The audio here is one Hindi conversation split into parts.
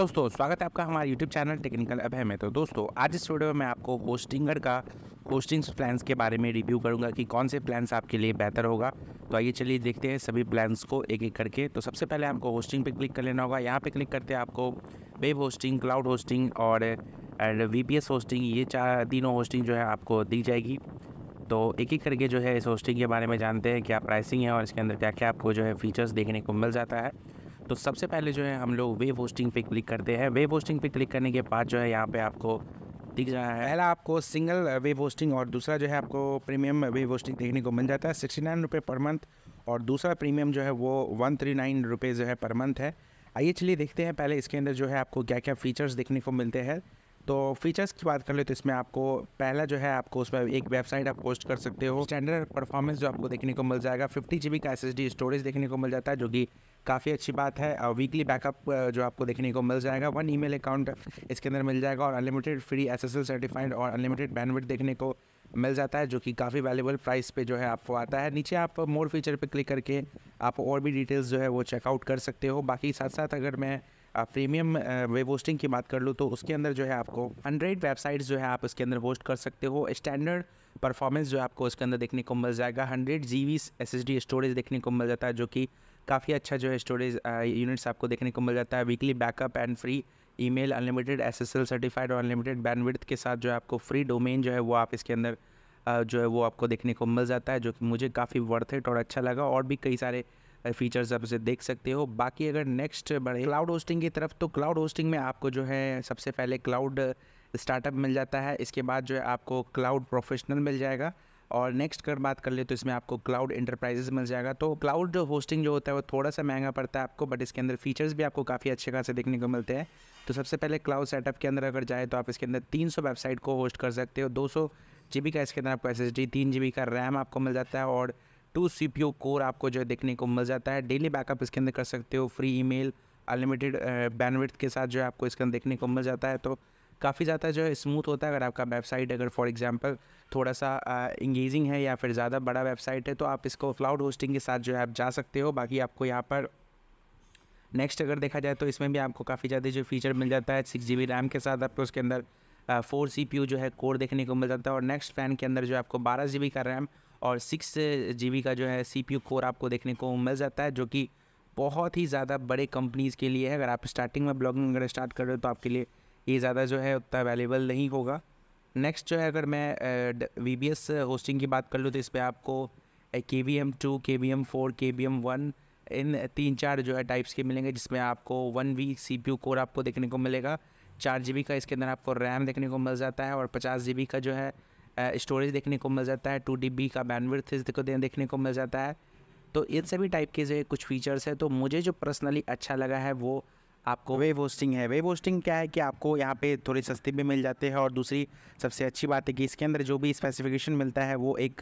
दोस्तों स्वागत है आपका हमारे YouTube चैनल टेक्निकल अब है तो दोस्तों आज इस वीडियो में आपको होस्टिंगर का होस्टिंग्स प्लान्स के बारे में रिव्यू करूंगा कि कौन से प्लान्स आपके लिए बेहतर होगा तो आइए चलिए देखते हैं सभी प्लान्स को एक एक करके तो सबसे पहले आपको होस्टिंग पे क्लिक कर लेना होगा यहाँ पर क्लिक करते हैं आपको वेब होस्टिंग क्लाउड होस्टिंग और एंड वी होस्टिंग ये चार तीनों होस्टिंग जो है आपको दी जाएगी तो एक एक करके जो है इस होस्टिंग के बारे में जानते हैं क्या प्राइसिंग है और इसके अंदर क्या क्या आपको जो है फीचर्स देखने को मिल जाता है तो सबसे पहले जो है हम लोग वेव होस्टिंग पे क्लिक करते हैं वेव होस्टिंग पे क्लिक करने के बाद जो है यहाँ पे आपको दिख रहा है पहला आपको सिंगल वेव होस्टिंग और दूसरा जो है आपको प्रीमियम वेव होस्टिंग देखने को मिल जाता है सिक्सटी नाइन रुपये पर मंथ और दूसरा प्रीमियम जो है वो वन थ्री नाइन रुपये जो है पर मंथ है आइए चलिए देखते हैं पहले इसके अंदर जो है आपको क्या क्या फ़ीचर्स देखने को मिलते हैं तो फीचर्स की बात कर ले तो इसमें आपको पहला जो है आपको उसमें एक वेबसाइट आप पोस्ट कर सकते हो स्टैंडर्ड परफॉर्मेंस जो आपको देखने को मिल जाएगा फिफ्टी जी का एस स्टोरेज देखने को मिल जाता है जो कि काफ़ी अच्छी बात है और वीकली बैकअप जो आपको देखने को मिल जाएगा वन ईमेल अकाउंट इसके अंदर मिल जाएगा और अनलिमिटेड फ्री एस सर्टिफाइड और अनलिमिटेड बैनविट देखने को मिल जाता है जो कि काफ़ी वैल्यूबल प्राइस पे जो है आपको आता है नीचे आप मोर फीचर पे क्लिक करके आप और भी डिटेल्स जो है वो चेकआउट कर सकते हो बाकी साथ साथ अगर मैं प्रीमियम वेब होस्टिंग की बात कर लूँ तो उसके अंदर जो है आपको हंड्रेड वेबसाइट्स जो है आप उसके अंदर होस्ट कर सकते हो स्टैंडर्ड परफॉर्मेंस जो आपको उसके अंदर देखने को मिल जाएगा hundred G B S S D storage देखने को मिल जाता है जो कि काफ़ी अच्छा जो है स्टोरेज यूनिट्स आपको देखने को मिल जाता है weekly backup and free email unlimited SSL certified और अनलिमिटेड बैंडविड्थ के साथ जो है आपको फ्री डोमेन जो है वो आप इसके अंदर जो है वो आपको देखने को मिल जाता है जो कि मुझे काफ़ी वर्थ इट और अच्छा लगा और भी कई सारे फीचर्स आप उसे देख सकते हो बाकी अगर नेक्स्ट बढ़े क्लाउड होस्टिंग की तरफ तो क्लाउड होस्टिंग में आपको जो है सबसे पहले क्लाउड स्टार्टअप मिल जाता है इसके बाद जो है आपको क्लाउड प्रोफेशनल मिल जाएगा और नेक्स्ट अगर बात कर ले तो इसमें आपको क्लाउड इंटरप्राइजेज मिल जाएगा तो क्लाउड होस्टिंग जो होता है वो थोड़ा सा महंगा पड़ता है आपको बट इसके अंदर फीचर्स भी आपको काफ़ी अच्छे खासे देखने को मिलते हैं तो सबसे पहले क्लाउड सेटअप के अंदर अगर जाए तो आप इसके अंदर 300 वेबसाइट को होस्ट कर सकते हो दो सौ का इसके अंदर आपको एस एस डी तीन जी का रैम आपको मिल जाता है और टू सी पी कोर आपको जो है देखने को मिल जाता है डेली बैकअप इसके अंदर कर सकते हो फ्री ईमेल अनलिमिटेड बैंडविड्थ के साथ जो है आपको इसके अंदर देखने को मिल जाता है तो काफ़ी ज़्यादा जो है स्मूथ होता है अगर आपका वेबसाइट अगर फॉर एग्जांपल थोड़ा सा इंगेजिंग है या फिर ज़्यादा बड़ा वेबसाइट है तो आप इसको क्लाउड होस्टिंग के साथ जो है आप जा सकते हो बाकी आपको यहाँ पर नेक्स्ट अगर देखा जाए तो इसमें भी आपको काफ़ी ज़्यादा जो फीचर मिल जाता है सिक्स जी रैम के साथ आपको उसके अंदर फोर सी जो है कोर देखने को मिल जाता है और नेक्स्ट फैन के अंदर जो है आपको बारह जी का रैम और सिक्स जी eh, का जो है सी कोर आपको देखने को मिल जाता है जो कि बहुत ही ज़्यादा बड़े कंपनीज़ के लिए है अगर आप स्टार्टिंग में ब्लॉगिंग अगर स्टार्ट कर रहे हो तो आपके लिए ये ज़्यादा जो है उतना अवेलेबल नहीं होगा नेक्स्ट जो है अगर मैं वी बी एस होस्टिंग की बात कर लूँ तो इस पर आपको K V M two K V M four K V M one इन तीन चार जो है टाइप्स के मिलेंगे जिसमें आपको one V C P U core आपको देखने को मिलेगा चार जी बी का इसके अंदर आपको रैम देखने को मिल जाता है और पचास जी बी का जो है स्टोरेज देखने को मिल जाता है टू डी का बैनविथ इसको देखने को मिल जाता है तो इन सभी टाइप के जो कुछ फीचर्स हैं तो मुझे जो पर्सनली अच्छा लगा है वो आपको वेब होस्टिंग है वेब होस्टिंग क्या है कि आपको यहाँ पे थोड़ी सस्ती भी मिल जाती है और दूसरी सबसे अच्छी बात है कि इसके अंदर जो भी स्पेसिफिकेशन मिलता है वो एक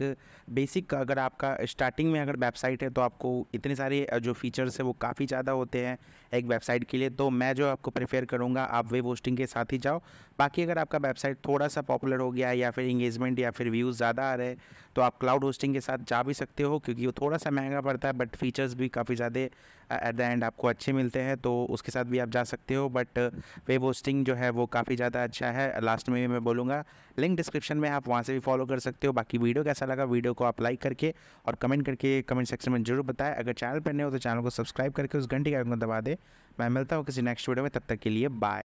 बेसिक अगर आपका स्टार्टिंग में अगर वेबसाइट है तो आपको इतने सारे जो फीचर्स है वो काफ़ी ज़्यादा होते हैं एक वेबसाइट के लिए तो मैं जो आपको प्रेफर करूँगा आप वेब होस्टिंग के साथ ही जाओ बाकी अगर आपका वेबसाइट थोड़ा सा पॉपुलर हो गया है या फिर इंगेजमेंट या फिर व्यूज़ ज़्यादा आ रहे हैं तो आप क्लाउड होस्टिंग के साथ जा भी सकते हो क्योंकि वो थोड़ा सा महंगा पड़ता है बट फीचर्स भी काफ़ी ज़्यादा एट द एंड आपको अच्छे मिलते हैं तो उसके साथ भी आप जा सकते हो बट वेब होस्टिंग जो है वो काफ़ी ज़्यादा अच्छा है लास्ट में भी मैं बोलूँगा लिंक डिस्क्रिप्शन में आप वहाँ से भी फॉलो कर सकते हो बाकी वीडियो कैसा लगा वीडियो को आप लाइक करके और कमेंट करके कमेंट सेक्शन में जरूर बताएं अगर चैनल पर नए हो तो चैनल को सब्सक्राइब करके उस घंटे का आइकन दबा दे मैं मिलता हूँ किसी नेक्स्ट वीडियो में तब तक के लिए बाय